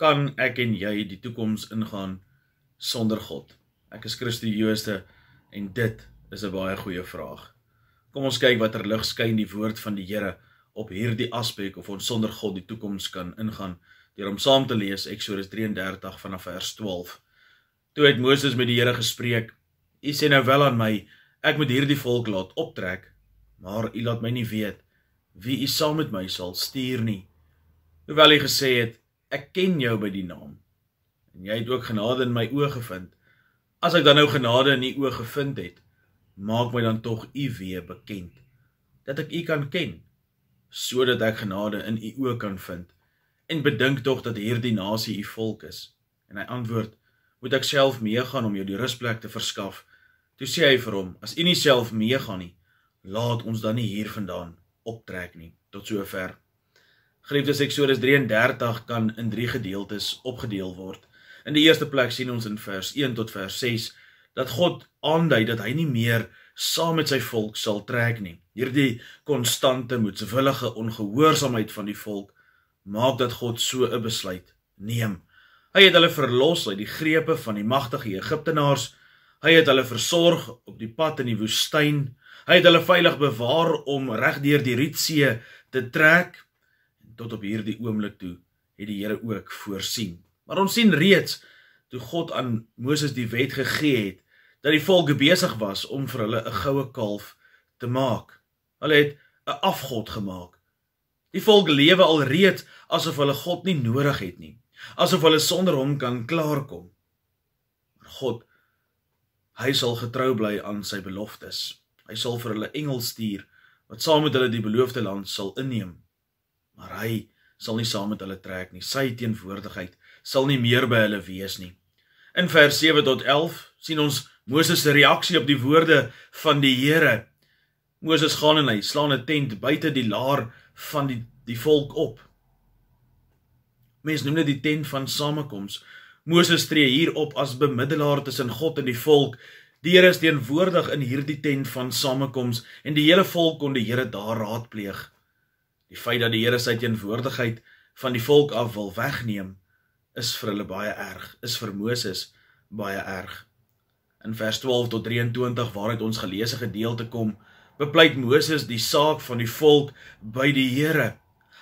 kan ek en jy die toekoms ingaan sonder God? Ek is Christusjoeste en dit is 'n baie goeie vraag. Kom ons kyk watter lig skyn die woord van die Here op hierdie aspek of ons sonder God die toekoms kan ingaan deur om saam te lees Eksodus 33 vanaf vers 12. Toe het Moses met die Here gespreek. U sê nou wel aan my, ek moet hierdie volk laat optrek, maar u laat my nie weet wie u saam met my sal stuur nie. Hoewel u gesê het ek ken jou by die naam. En jy het ook genade in my oë gevind. As ek dan nou genade in u oë gevind het, maak my dan tog u weer bekend dat ek u kan ken sodat ek genade in u oë kan vind. En bedink tog dat hierdie nasie u volk is. En hy antwoord: "Moet ek self meegaan om jou die rusplek te verskaf?" Toe sê hy vir hom: "As u nie self meegaan nie, laat ons dan nie hier vandaan optrek nie." Tot sover. So Geliefdes Eksodus 33 kan in 3 gedeeltes opgedeel word. In die eerste plek sien ons in vers 1 tot vers 6 dat God aandui dat hy nie meer saam met sy volk sal trek nie. Hierdie konstante moedswillige ongehoorsaamheid van die volk maak dat God so 'n besluit neem. Hy het hulle verlos uit die grepe van die magtige Egiptenaars. Hy het hulle versorg op die pad in die woestyn. Hy het hulle veilig bewaar om regdeur die Rietsee te trek tot op hierdie oomblik toe het die Here ook voorsien. Maar ons sien reeds toe God aan Moses die wet gegee het dat die volk besig was om vir hulle 'n goue kalf te maak. Hulle het 'n afgod gemaak. Die volk lewe alreeds asof hulle God nie nodig het nie, asof hulle sonder hom kan klaarkom. Maar God hy sal getrou bly aan sy beloftes. Hy sal vir hulle engele stuur wat saam met hulle die beloofde land sal inneem hy sal nie saam met hulle trek nie. Sy teenwoordigheid sal nie meer by hulle wees nie. In vers 7 tot 11 sien ons Moses se reaksie op die woorde van die Here. Moses gaan en hy slaan 'n tent buite die laar van die die volk op. Mense noem dit die tent van samekoms. Moses tree hier op as bemiddelaar tussen God en die volk. Die Here is teenwoordig in hierdie tent van samekoms en die hele volk kon die Here daar raadpleeg. Die feit dat die Here sy teenwoordigheid van die volk af wil wegneem, is vir hulle baie erg, is vir Moses baie erg. In vers 12 tot 23 waaruit ons geleesde gedeelte kom, bepleit Moses die saak van die volk by die Here.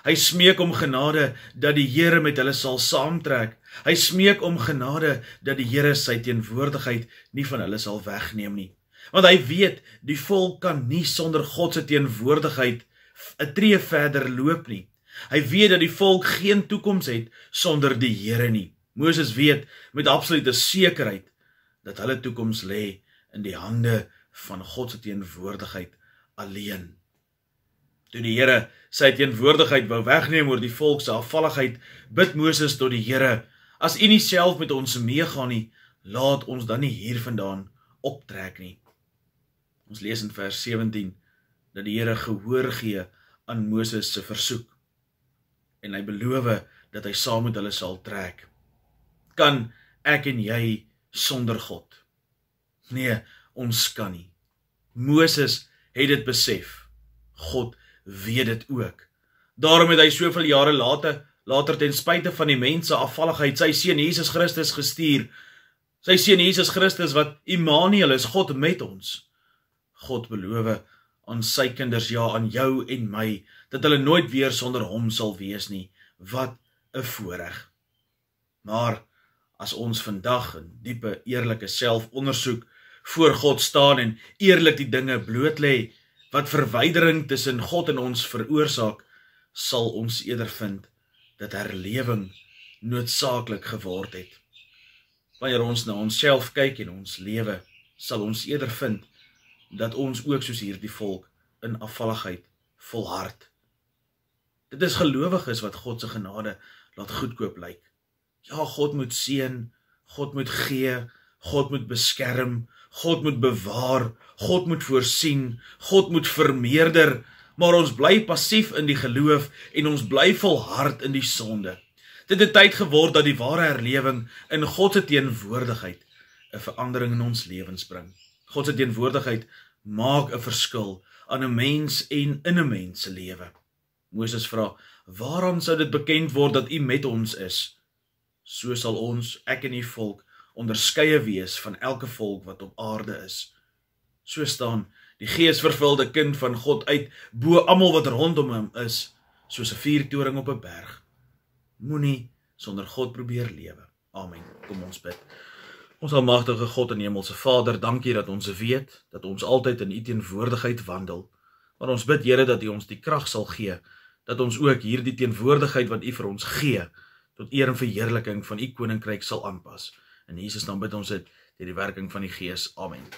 Hy smeek om genade dat die Here met hulle sal saamtrek. Hy smeek om genade dat die Here sy teenwoordigheid nie van hulle sal wegneem nie. Want hy weet die volk kan nie sonder God se teenwoordigheid 'n tree verder loop nie. Hy weet dat die volk geen toekoms het sonder die Here nie. Moses weet met absolute sekerheid dat hulle toekoms lê in die hande van God se teenwoordigheid alleen. Toe die Here sy teenwoordigheid wou wegneem oor die volk se afvalligheid, bid Moses tot die Here: "As U nie self met ons meegaan nie, laat ons dan nie hier vandaan optrek nie." Ons lees in vers dat die Here gehoor gee aan Moses se versoek en hy beloof dat hy saam met hulle sal trek. Kan ek en jy sonder God? Nee, ons kan nie. Moses het dit besef. God weet dit ook. Daarom het hy soveel jare later, later ten spyte van die mense afvalligheid, sy seun Jesus Christus gestuur. Sy seun Jesus Christus wat Immanuel is, God met ons. God beloof aan sy kinders, ja aan jou en my, dat hulle nooit weer sonder hom sal wees nie. Wat 'n voorreg. Maar as ons vandag in diepe eerlike selfondersoek voor God staan en eerlik die dinge bloot lê wat verwydering tussen God en ons veroorsaak, sal ons eerder vind dat herlewing noodsaaklik geword het. Wanneer ons na onsself kyk en ons lewe, sal ons eerder vind dat ons ook soos hierdie volk in afvalligheid volhard. Dit is gelowiges wat God se genade laat goedkoop lyk. Ja, God moet seën, God moet gee, God moet beskerm, God moet bewaar, God moet voorsien, God moet vermeerder, maar ons bly passief in die geloof en ons bly volhard in die sonde. Dit het tyd geword dat die ware herlewing in God se teenwoordigheid 'n verandering in ons lewens bring. God se teenwoordigheid maak 'n verskil aan 'n mens en in 'n mens se lewe. Moses vra: "Waarom sou dit bekend word dat U met ons is? So sal ons, ek en die volk, onderskeie wees van elke volk wat op aarde is." So staan die geesvervulde kind van God uit bo almal wat er rondom hom is, soos 'n vuurtoring op 'n berg. Moenie sonder God probeer lewe. Amen. Kom ons bid. Ons almagtige God en hemelse Vader, dankie dat ons weet dat ons altyd in U teenwoordigheid wandel. Maar ons bid Here dat U ons die krag sal gee dat ons ook hierdie teenwoordigheid wat U vir ons gee tot eer en verheerliking van U koninkryk sal aanpas. In Jesus naam bid ons dit deur die werking van die Gees. Amen.